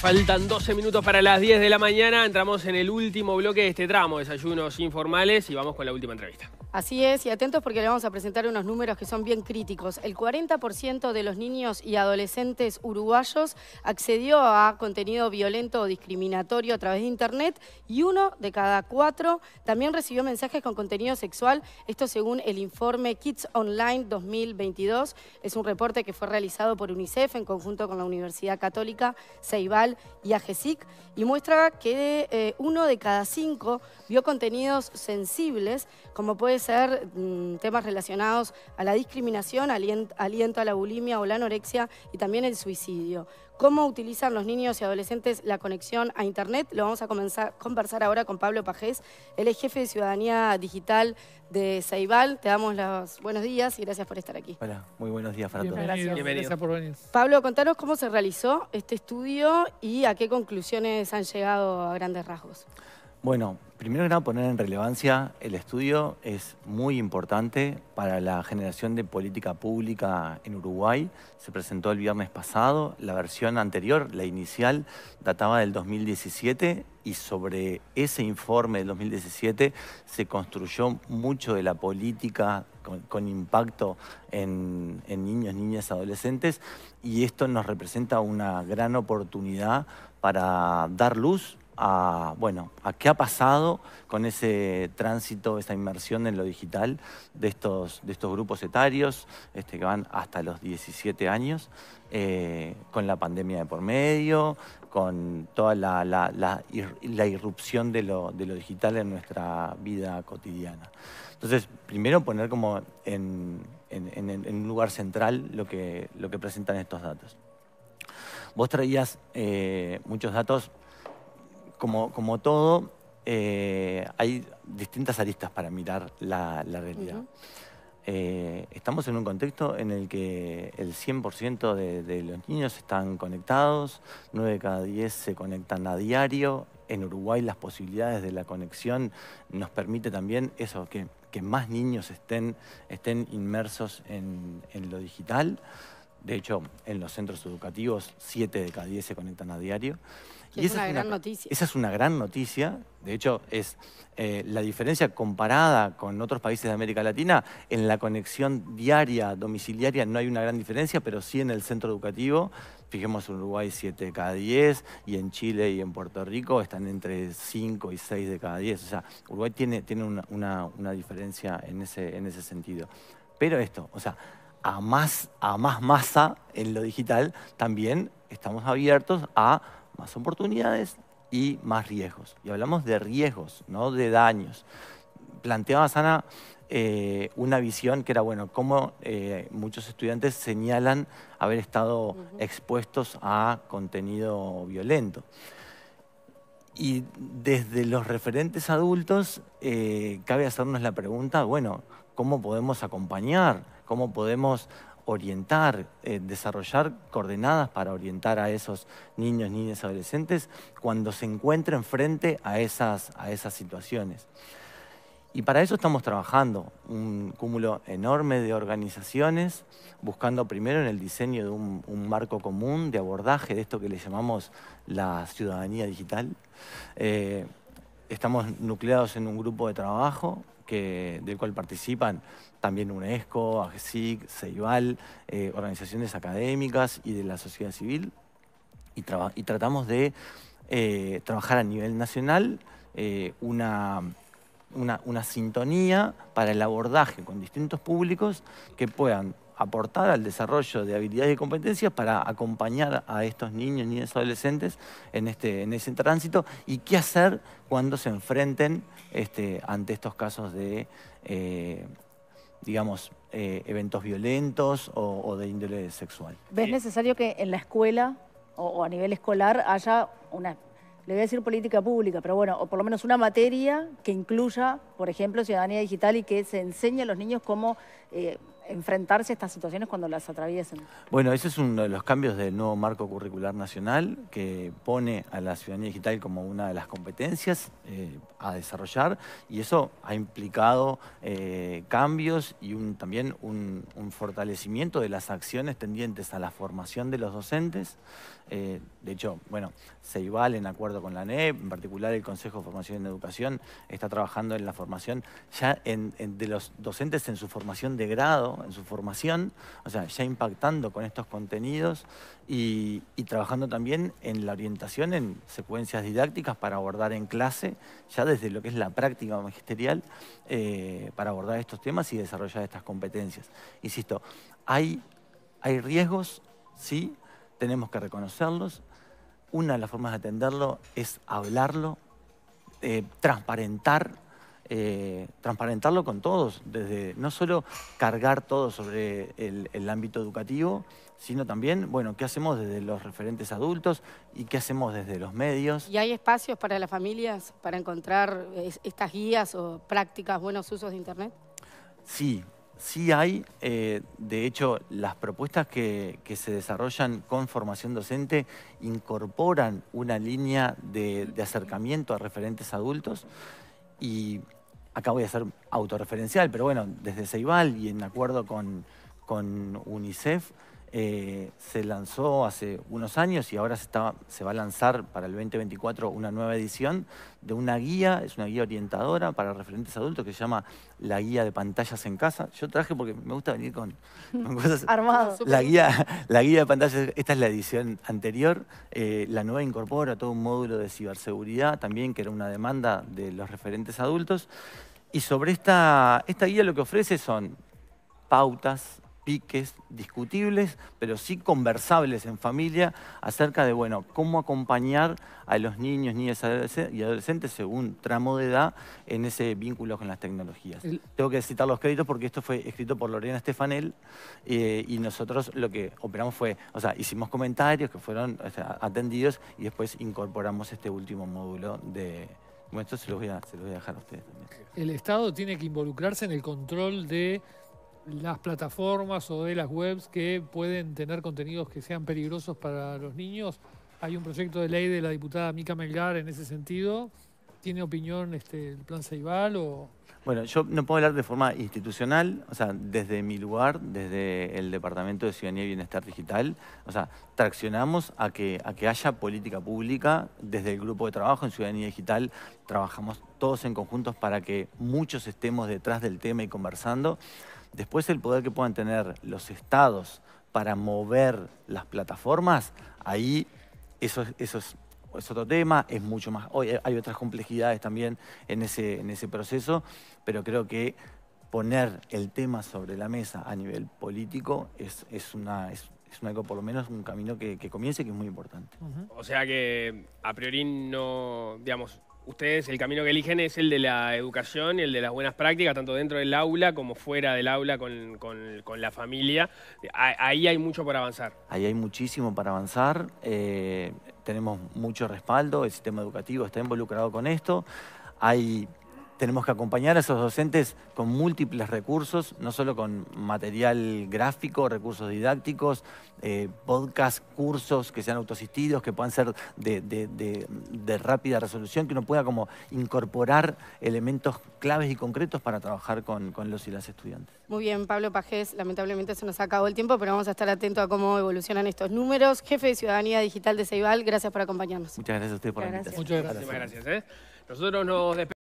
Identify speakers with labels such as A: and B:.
A: Faltan 12 minutos para las 10 de la mañana. Entramos en el último bloque de este tramo, desayunos informales, y vamos con la última entrevista. Así es, y atentos porque le vamos a presentar unos números que son bien críticos. El 40% de los niños y adolescentes uruguayos accedió a contenido violento o discriminatorio a través de Internet y uno de cada cuatro también recibió mensajes con contenido sexual. Esto según el informe Kids Online 2022. Es un reporte que fue realizado por UNICEF en conjunto con la Universidad Católica Ceibal y a AGESIC y muestra que eh, uno de cada cinco vio contenidos sensibles, como puede ser mm, temas relacionados a la discriminación, aliento a la bulimia o la anorexia y también el suicidio cómo utilizan los niños y adolescentes la conexión a Internet. Lo vamos a comenzar, conversar ahora con Pablo Pajés. Él es jefe de Ciudadanía Digital de Ceibal. Te damos los buenos días y gracias por estar aquí.
B: Hola, muy buenos días para todos. Gracias. Gracias por venir.
A: Pablo, contanos cómo se realizó este estudio y a qué conclusiones han llegado a grandes rasgos.
B: Bueno, primero que nada, poner en relevancia el estudio es muy importante para la generación de política pública en Uruguay. Se presentó el viernes pasado, la versión anterior, la inicial, databa del 2017 y sobre ese informe del 2017 se construyó mucho de la política con, impacto en, en, niños, niñas, adolescentes y esto nos representa una gran oportunidad para dar luz a, bueno, a qué ha pasado con ese tránsito, esa inmersión en lo digital de estos, de estos grupos etarios este, que van hasta los 17 años, eh, con la pandemia de por medio, con toda la, la, irrupción de lo, digital en nuestra vida cotidiana. Entonces, primero poner como en, un lugar central lo que, lo que presentan estos datos. Vos traías eh, muchos datos como, como todo, eh, hay distintas aristas para mirar la, realidad. Eh, estamos en un contexto en el que el 100% de, de, los niños están conectados, 9 de cada 10 se conectan a diario. En Uruguay las posibilidades de la conexión nos permite también eso, que, más niños estén, estén inmersos en lo digital. De hecho, en los centros educativos, 7 de cada 10 se conectan a diario. Y es esa una es gran una, noticia. Esa es una gran noticia. De hecho, es eh, la diferencia comparada con otros países de América Latina. En la conexión diaria, domiciliaria, no hay una gran diferencia, pero sí en el centro educativo. Fijemos en Uruguay 7 de cada 10 y en Chile y en Puerto Rico están entre 5 y 6 de cada 10. O sea, Uruguay tiene, tiene una, una, diferencia en ese, en ese sentido. Pero esto, o sea, a más, a más masa en lo digital, también estamos abiertos a más oportunidades y más riesgos. Y hablamos de riesgos, no de daños. Planteaba Sana eh, una visión que era, bueno, cómo eh, muchos estudiantes señalan haber estado expuestos a contenido violento. Y desde los referentes adultos, eh, cabe hacernos la pregunta, bueno, ¿cómo podemos acompañar? cómo podemos orientar, eh, desarrollar coordenadas para orientar a esos niños, niñas, adolescentes cuando se encuentren frente a esas, a esas situaciones. Y para eso estamos trabajando, un cúmulo enorme de organizaciones, buscando primero en el diseño de un, marco común de abordaje de esto que le llamamos la ciudadanía digital. Eh, estamos nucleados en un grupo de trabajo que, del cual participan también UNESCO, AGESIC, CEIBAL, eh, organizaciones académicas y de la sociedad civil. Y, tratamos de eh, trabajar a nivel nacional eh, una, una, una sintonía para el abordaje con distintos públicos que puedan aportar al desarrollo de habilidades y competencias para acompañar a estos niños, niñas, adolescentes en, este, en ese tránsito y qué hacer cuando se enfrenten este, ante estos casos de, eh, digamos, eh, eventos violentos o, de índole sexual.
A: ¿Ves necesario que en la escuela o, a nivel escolar haya una le voy a decir política pública, pero bueno, o por lo menos una materia que incluya, por ejemplo, ciudadanía digital y que se enseñe a los niños cómo eh, enfrentarse
B: a estas situaciones cuando las atraviesen. Bueno, ese es uno de los cambios del nuevo marco curricular nacional que pone a la ciudadanía digital como una de las competencias eh, a desarrollar y eso ha implicado eh, cambios y también un, fortalecimiento de las acciones tendientes a la formación de los docentes. Eh, de hecho, bueno, Ceibal, en acuerdo con la NEP, en particular el Consejo de Formación en Educación, está trabajando en la formación ya de los docentes en su formación de grado en su formación, o sea, ya impactando con estos contenidos y, trabajando también en la orientación en secuencias didácticas para abordar en clase, ya desde lo que es la práctica magisterial, eh, para abordar estos temas y desarrollar estas competencias. Insisto, hay, hay riesgos, sí, tenemos que reconocerlos. Una de las formas de atenderlo es hablarlo, eh, transparentar eh, transparentarlo con todos, desde no solo cargar todo sobre el, ámbito educativo, sino también, bueno, qué hacemos desde los referentes adultos y qué hacemos desde los medios.
A: ¿Y hay espacios para las familias para encontrar eh, estas guías o prácticas, buenos usos de Internet?
B: Sí, sí hay. Eh, de hecho, las propuestas que, se desarrollan con formación docente incorporan una línea de, de acercamiento a referentes adultos y acá voy a ser autorreferencial, pero bueno, desde Ceibal y en acuerdo con, con UNICEF, eh, se lanzó hace unos años y ahora se, va a lanzar para el 2024 una nueva edición de una guía, es una guía orientadora para referentes adultos que se llama La Guía de Pantallas en Casa. Yo traje porque me gusta venir con, cosas. Armado. La guía, la guía de pantallas, esta es la edición anterior. Eh, la nueva incorpora todo un módulo de ciberseguridad también, que era una demanda de los referentes adultos. Y sobre esta, esta guía lo que ofrece son pautas, piques discutibles, pero sí conversables en familia acerca de, bueno, cómo acompañar a los niños, niñas y adolescentes según tramo de edad en ese vínculo con las tecnologías. Tengo que citar los créditos porque esto fue escrito por Lorena Estefanel eh, y nosotros lo que operamos fue, o sea, hicimos comentarios que fueron atendidos y después incorporamos este último módulo de bueno, esto se los voy a, dejar a ustedes también.
A: El Estado tiene que involucrarse en el control de las plataformas o de las webs que pueden tener contenidos que sean peligrosos para los niños. Hay un proyecto de ley de la diputada Mika Melgar en ese sentido. ¿Tiene opinión este, el plan Ceibal
B: o...? Bueno, yo no puedo hablar de forma institucional, o sea, desde mi lugar, desde el Departamento de Ciudadanía y Bienestar Digital, o sea, traccionamos a que, a que haya política pública desde el grupo de trabajo en Ciudadanía Digital, trabajamos todos en conjuntos para que muchos estemos detrás del tema y conversando. Después el poder que puedan tener los estados para mover las plataformas, ahí eso, eso es es otro tema, es mucho más. Hoy hay otras complejidades también en ese, en ese proceso, pero creo que poner el tema sobre la mesa a nivel político es, una. Es, es por lo menos un camino que, que comience que es muy importante.
A: O sea que a priori no, digamos, ustedes el camino que eligen es el de la educación y el de las buenas prácticas, tanto dentro del aula como fuera del aula con, la familia. Ahí hay mucho por avanzar.
B: Ahí hay muchísimo para avanzar. Eh, tenemos mucho respaldo, el sistema educativo está involucrado con esto, hay tenemos que acompañar a esos docentes con múltiples recursos, no solo con material gráfico, recursos didácticos, eh, podcasts, cursos que sean autoasistidos, que puedan ser de, rápida resolución, que uno pueda como incorporar elementos claves y concretos para trabajar con, los y las estudiantes.
A: Muy bien, Pablo Pajés, lamentablemente se nos acabó el tiempo, pero vamos a estar atentos a cómo evolucionan estos números. Jefe de Ciudadanía Digital de Ceibal, gracias por acompañarnos. Muchas gracias a usted por la invitación. Muchas gracias. ¿eh? Nosotros nos despedimos.